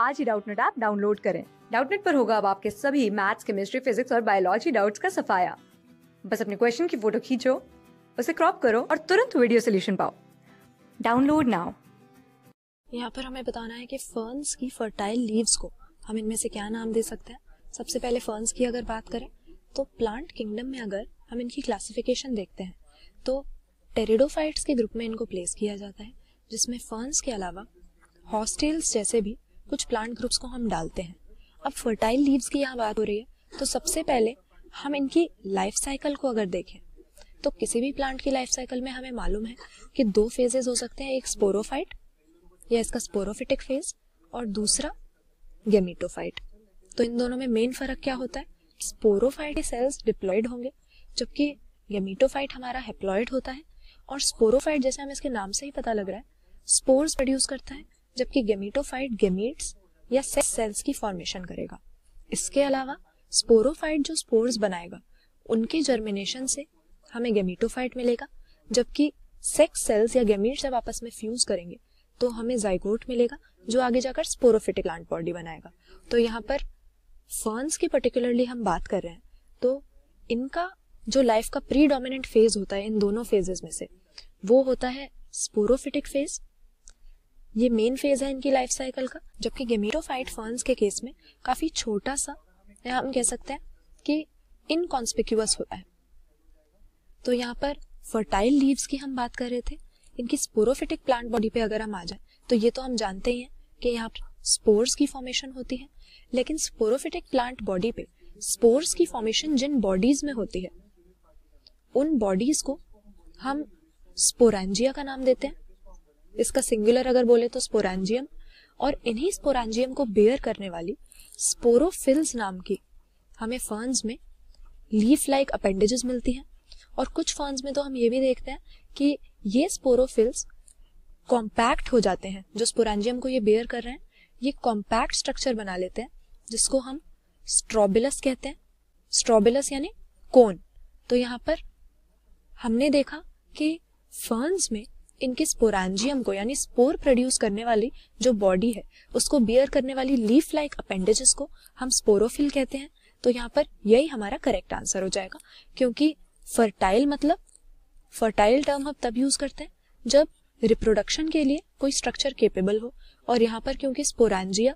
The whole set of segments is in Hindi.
आज ही डाउटनेट ऐप डाउनलोड करें डाउटनेट पर होगा अब आपके सभी मैथ्स केमिस्ट्री फिजिक्स और बायोलॉजी डाउट्स का सफाया बस अपने क्वेश्चन की फोटो खींचो उसे क्रॉप करो और तुरंत वीडियो सोल्यूशन पाओ डाउनलोड नाउ यहाँ पर हमें बताना है कि फर्न्स की फर्टाइल लीव्स को हम इनमें से क्या नाम दे सकते हैं सबसे पहले फर्न्स की अगर बात करें तो प्लांट किंगडम में अगर हम इनकी क्लासिफिकेशन देखते हैं तो टेरिडोफाइट्स के ग्रुप में इनको प्लेस किया जाता है जिसमें फर्न्स के अलावा हॉस्टेल्स जैसे भी कुछ प्लांट ग्रुप्स को हम डालते हैं अब फर्टाइल लीव्स की यहाँ बात हो रही है तो सबसे पहले हम इनकी लाइफ साइकिल को अगर देखें तो किसी भी प्लांट की लाइफ साइकिल में हमें मालूम है कि दो फेजेज हो सकते हैं एक स्पोरोफाइट या इसका स्पोरोफिटिक फेज और दूसरा गेमीटोफाइट तो इन दोनों में मेन फर्क क्या होता है स्पोरोफाइट के सेल्स डिप्लॉयड होंगे जबकि गेमिटोफाइट हमारा हेप्लॉयड होता है और स्पोरोफाइट जैसे हम इसके नाम से ही पता लग रहा है स्पोर्स प्रोड्यूस करता है जबकि गेमिटोफाइट गेमीट्स या सेक्स सेल्स की फॉर्मेशन करेगा इसके अलावा स्पोरोफाइट जो स्पोर्स बनाएगा उनके जर्मिनेशन से हमें गेमिटोफाइट मिलेगा जबकि सेक्स सेल्स या गेमिट्स जब आपस में फ्यूज करेंगे तो हमें जाइगोट मिलेगा जो आगे जाकर स्पोरोफिटिक प्लांट बॉडी बनाएगा तो यहाँ पर फर्न्स की पर्टिकुलरली हम बात कर रहे हैं तो इनका जो लाइफ का प्री डोमिनेंट फेज होता है इन दोनों फेजेस में से वो होता है स्पोरोफिटिक फेज ये मेन फेज है इनकी लाइफ साइकिल का जबकि गेमेटोफाइट फर्न्स के केस में काफ़ी छोटा सा या हम कह सकते हैं कि इनकॉन्स्पिक्यूअस होता है तो यहाँ पर फर्टाइल लीव्स की हम बात कर रहे थे इनकी स्पोरोफिटिक प्लांट बॉडी पे अगर हम आ जाए तो ये तो हम जानते ही हैं कि यहाँ पर स्पोर्स की फॉर्मेशन होती है लेकिन स्पोरोफिटिक प्लांट बॉडी पे स्पोर्स की फॉर्मेशन जिन बॉडीज में होती है उन बॉडीज को हम स्पोरेंजिया का नाम देते हैं इसका सिंगुलर अगर बोले तो स्पोरेंजियम और इन्हीं स्पोरेंजियम को बेयर करने वाली स्पोरोफिल्स नाम की हमें फर्न्स में लीफ लाइक अपेंडेजेस मिलती हैं और कुछ फर्न्स में तो हम ये भी देखते हैं कि ये स्पोरोफिल्स कॉम्पैक्ट हो जाते हैं जो स्पोरेंजियम को ये बेयर कर रहे हैं ये कॉम्पैक्ट स्ट्रक्चर बना लेते हैं जिसको हम स्ट्रॉबिलस कहते हैं स्ट्रॉबिलस यानी कोन तो यहाँ पर हमने देखा कि फर्न्स में इनके स्पोरांजियम को यानी स्पोर प्रोड्यूस करने वाली जो बॉडी है उसको बियर करने वाली लीफ लाइक अपेंडेजेस को हम स्पोरोफिल कहते हैं तो यहाँ पर यही हमारा करेक्ट आंसर हो जाएगा क्योंकि फर्टाइल मतलब फर्टाइल टर्म हम तब यूज करते हैं जब रिप्रोडक्शन के लिए कोई स्ट्रक्चर केपेबल हो और यहाँ पर क्योंकि स्पोरांजिया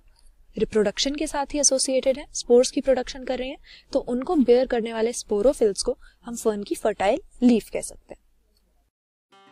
रिप्रोडक्शन के साथ ही एसोसिएटेड है स्पोर्स की प्रोडक्शन कर रहे हैं तो उनको बेयर करने वाले स्पोरोफिल्स को हम फर्न की फर्टाइल लीफ कह सकते हैं